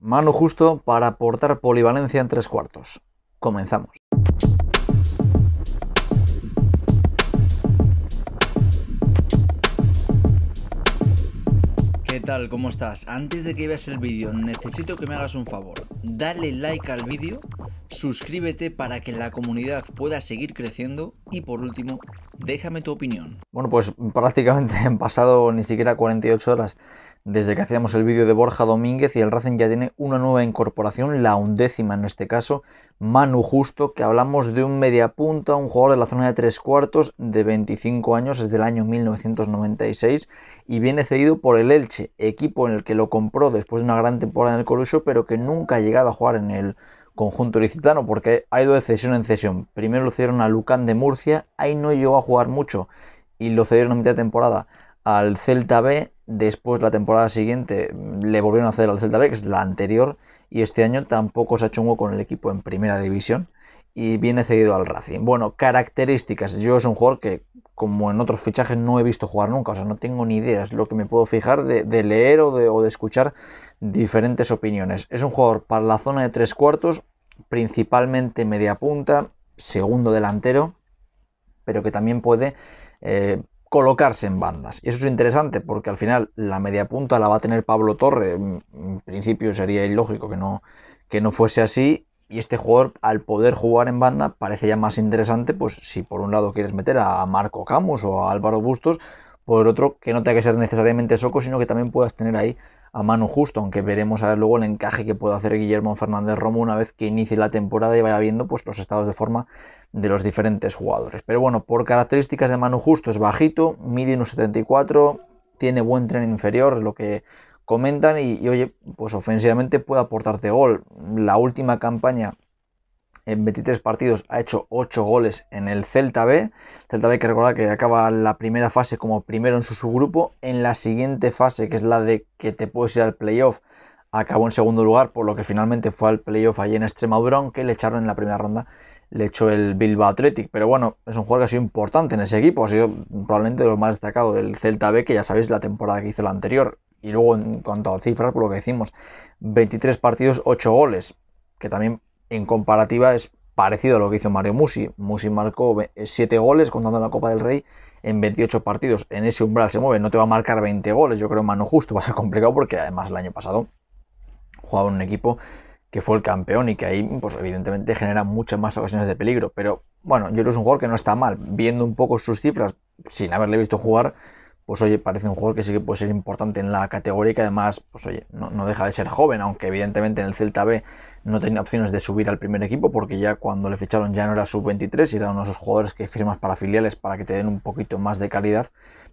Mano justo para aportar polivalencia en tres cuartos. Comenzamos. ¿Qué tal? ¿Cómo estás? Antes de que veas el vídeo necesito que me hagas un favor. Dale like al vídeo suscríbete para que la comunidad pueda seguir creciendo y por último, déjame tu opinión. Bueno, pues prácticamente han pasado ni siquiera 48 horas desde que hacíamos el vídeo de Borja Domínguez y el Racing ya tiene una nueva incorporación, la undécima en este caso, Manu Justo, que hablamos de un mediapunta, un jugador de la zona de tres cuartos de 25 años, es del año 1996 y viene cedido por el Elche, equipo en el que lo compró después de una gran temporada en el Colusio, pero que nunca ha llegado a jugar en el conjunto licitano porque ha ido de cesión en cesión. Primero lo cedieron a Lucán de Murcia, ahí no llegó a jugar mucho y lo cedieron a mitad de temporada al Celta B. Después, la temporada siguiente, mm, le volvieron a ceder al Celta B, que es la anterior, y este año tampoco se ha hecho con el equipo en primera división y viene cedido al Racing. Bueno, características. Yo es un jugador que como en otros fichajes no he visto jugar nunca, o sea, no tengo ni idea, es lo que me puedo fijar de, leer o de, escuchar diferentes opiniones. Es un jugador para la zona de tres cuartos, principalmente media punta, segundo delantero, pero que también puede eh, colocarse en bandas. Y eso es interesante porque al final la media punta la va a tener Pablo Torre, en principio sería ilógico que no, que no fuese así, y este jugador, al poder jugar en banda, parece ya más interesante, pues si por un lado quieres meter a Marco Camus o a Álvaro Bustos, por otro, que no tenga que ser necesariamente Soco, sino que también puedas tener ahí a Manu Justo, aunque veremos a ver luego el encaje que puede hacer Guillermo Fernández Romo una vez que inicie la temporada y vaya viendo pues, los estados de forma de los diferentes jugadores. Pero bueno, por características de Manu Justo es bajito, mide 1,74, tiene buen tren inferior, lo que comentan y, oye, pues ofensivamente puede aportarte gol. La última campaña en 23 partidos ha hecho 8 goles en el Celta B. Celta B que recordar que acaba la primera fase como primero en su subgrupo. En la siguiente fase, que es la de que te puedes ir al playoff, acabó en segundo lugar, por lo que finalmente fue al playoff allí en Extremadura, que le echaron en la primera ronda, le echó el Bilbao Athletic. Pero bueno, es un jugador que ha sido importante en ese equipo, ha sido probablemente lo más destacado del Celta B, que ya sabéis la temporada que hizo la anterior. Y luego, en cuanto a cifras, por lo que decimos, 23 partidos, 8 goles, que también en comparativa es parecido a lo que hizo Mario Musi. Musi marcó 7 goles contando la Copa del Rey en 28 partidos. En ese umbral se mueve, no te va a marcar 20 goles, yo creo, mano justo, va a ser complicado porque además el año pasado jugaba en un equipo que fue el campeón y que ahí, pues evidentemente, genera muchas más ocasiones de peligro. Pero bueno, yo creo que es un jugador que no está mal. Viendo un poco sus cifras, sin haberle visto jugar, pues oye, parece un jugador que sí que puede ser importante en la categoría y que además, pues oye, no, deja de ser joven, aunque evidentemente en el Celta B no tenía opciones de subir al primer equipo porque ya cuando le ficharon ya no era sub-23 y era uno de esos jugadores que firmas para filiales para que te den un poquito más de calidad,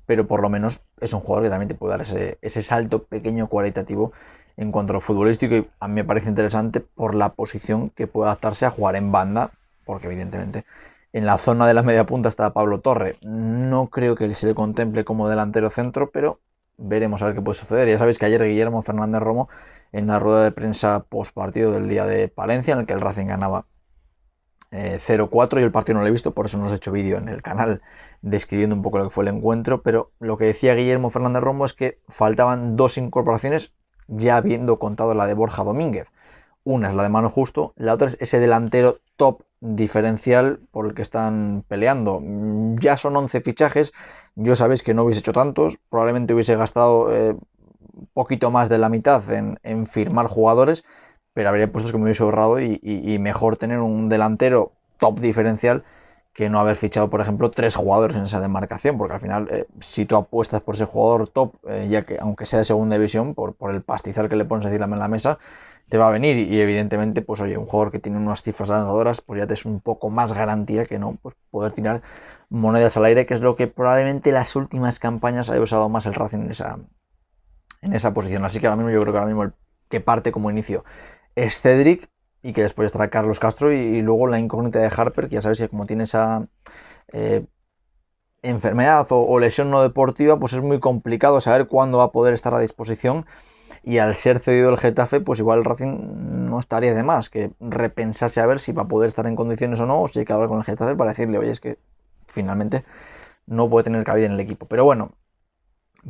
pero por lo menos es un jugador que también te puede dar ese, ese salto pequeño cualitativo en cuanto a lo futbolístico y a mí me parece interesante por la posición que puede adaptarse a jugar en banda, porque evidentemente en la zona de la media punta está Pablo Torre. No creo que se le contemple como delantero centro, pero veremos a ver qué puede suceder. Ya sabéis que ayer Guillermo Fernández Romo, en la rueda de prensa post partido del día de Palencia, en el que el Racing ganaba 0-4, eh, yo el partido no lo he visto, por eso no os he hecho vídeo en el canal describiendo un poco lo que fue el encuentro, pero lo que decía Guillermo Fernández Romo es que faltaban dos incorporaciones ya habiendo contado la de Borja Domínguez. Una es la de mano justo, la otra es ese delantero top diferencial por el que están peleando. Ya son 11 fichajes, yo sabéis que no hubiese hecho tantos, probablemente hubiese gastado un eh, poquito más de la mitad en, firmar jugadores, pero habría puesto que me hubiese ahorrado y mejor tener un delantero top diferencial que no haber fichado, por ejemplo, tres jugadores en esa demarcación, porque al final, eh, si tú apuestas por ese jugador top, eh, ya que aunque sea de segunda división, por, por el pastizar que le pones encima en la mesa, te va a venir. Y evidentemente, pues oye, un jugador que tiene unas cifras lanzadoras, pues ya te es un poco más garantía que no pues, poder tirar monedas al aire, que es lo que probablemente las últimas campañas haya usado más el Racing en esa, en esa posición. Así que ahora mismo yo creo que ahora mismo el que parte como inicio es Cedric y que después estará Carlos Castro y, luego la incógnita de Harper, que ya sabéis que como tiene esa eh, enfermedad o, lesión no deportiva, pues es muy complicado saber cuándo va a poder estar a disposición y al ser cedido el Getafe, pues igual Racing no estaría de más, que repensase a ver si va a poder estar en condiciones o no, o si hay que hablar con el Getafe para decirle, oye, es que finalmente no puede tener cabida en el equipo. Pero bueno,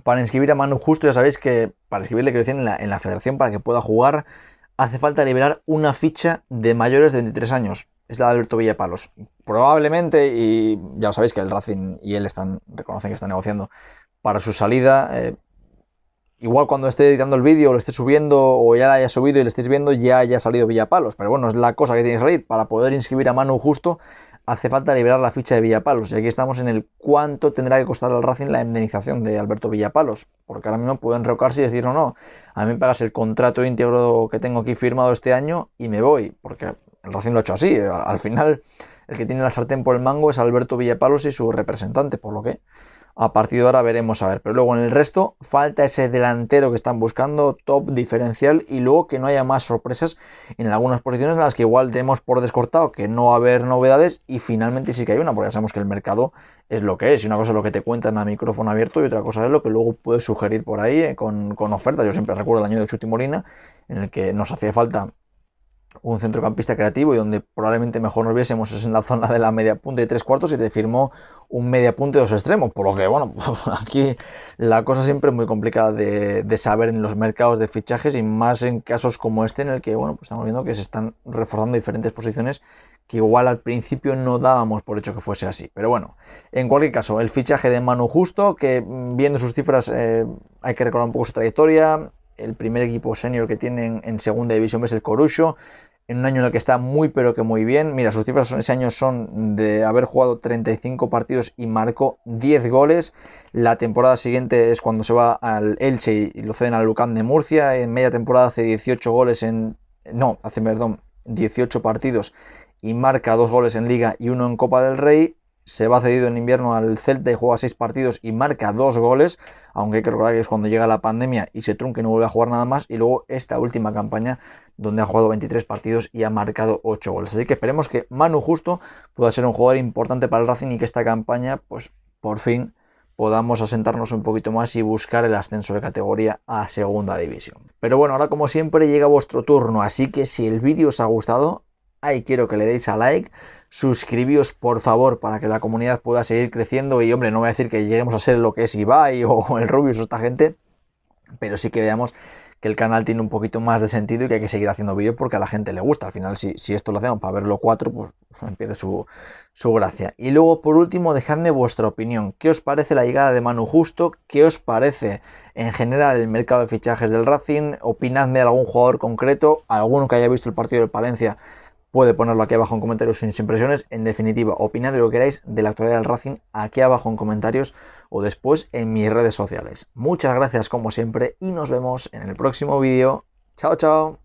para inscribir a Manu Justo, ya sabéis que para inscribirle que decir en la federación para que pueda jugar hace falta liberar una ficha de mayores de 23 años. Es la de Alberto Villapalos. Probablemente, y ya lo sabéis que el Racing y él están, reconocen que están negociando para su salida, eh, igual cuando esté editando el vídeo, lo esté subiendo o ya la haya subido y lo estéis viendo, ya haya salido Villapalos. Pero bueno, es la cosa que tiene que salir. Para poder inscribir a Manu justo, hace falta liberar la ficha de Villapalos. Y aquí estamos en el cuánto tendrá que costar al Racing la indemnización de Alberto Villapalos. Porque ahora mismo pueden reocarse y decir, no, no, a mí me pagas el contrato íntegro que tengo aquí firmado este año y me voy. Porque el Racing lo ha hecho así. Al final, el que tiene la sartén por el mango es Alberto Villapalos y su representante, por lo que a partir de ahora veremos a ver. Pero luego en el resto falta ese delantero que están buscando, top diferencial y luego que no haya más sorpresas en algunas posiciones en las que igual demos por descortado que no va a haber novedades y finalmente sí que hay una, porque ya sabemos que el mercado es lo que es. Y una cosa es lo que te cuentan a micrófono abierto y otra cosa es lo que luego puedes sugerir por ahí eh, con, con ofertas. Yo siempre recuerdo el año de Chuti Molina en el que nos hacía falta un centrocampista creativo y donde probablemente mejor nos viésemos es en la zona de la media punta y tres cuartos y te firmó un media punta y dos extremos, por lo que bueno, aquí la cosa siempre es muy complicada de, saber en los mercados de fichajes y más en casos como este en el que bueno, pues estamos viendo que se están reforzando diferentes posiciones que igual al principio no dábamos por hecho que fuese así. Pero bueno, en cualquier caso, el fichaje de Manu Justo, que mm, viendo sus cifras eh, hay que recordar un poco su trayectoria, el primer equipo senior que tienen en segunda división es el Corucho, en un año en el que está muy pero que muy bien. Mira, sus cifras ese año son de haber jugado 35 partidos y marcó 10 goles. La temporada siguiente es cuando se va al Elche y lo ceden al Lucán de Murcia. En media temporada hace 18 goles en... No, hace, perdón, 18 partidos y marca dos goles en liga y uno en Copa del Rey se va cedido en invierno al Celta y juega seis partidos y marca dos goles, aunque creo que es cuando llega la pandemia y se trunque y no vuelve a jugar nada más, y luego esta última campaña donde ha jugado 23 partidos y ha marcado 8 goles. Así que esperemos que Manu Justo pueda ser un jugador importante para el Racing y que esta campaña, pues por fin podamos asentarnos un poquito más y buscar el ascenso de categoría a segunda división. Pero bueno, ahora como siempre llega vuestro turno, así que si el vídeo os ha gustado, Ahí quiero que le deis a like. Suscribíos, por favor, para que la comunidad pueda seguir creciendo. Y, hombre, no voy a decir que lleguemos a ser lo que es Ibai o el Rubius o esta gente, pero sí que veamos que el canal tiene un poquito más de sentido y que hay que seguir haciendo vídeos porque a la gente le gusta. Al final, si, esto lo hacemos para verlo cuatro, pues, pues pierde su, su, gracia. Y luego, por último, dejadme vuestra opinión. ¿Qué os parece la llegada de Manu Justo? ¿Qué os parece en general el mercado de fichajes del Racing? Opinadme de algún jugador concreto, alguno que haya visto el partido de Palencia puede ponerlo aquí abajo en comentarios sus impresiones. En definitiva, opinad de lo que queráis de la actualidad del Racing aquí abajo en comentarios o después en mis redes sociales. Muchas gracias como siempre y nos vemos en el próximo vídeo. Chao, chao.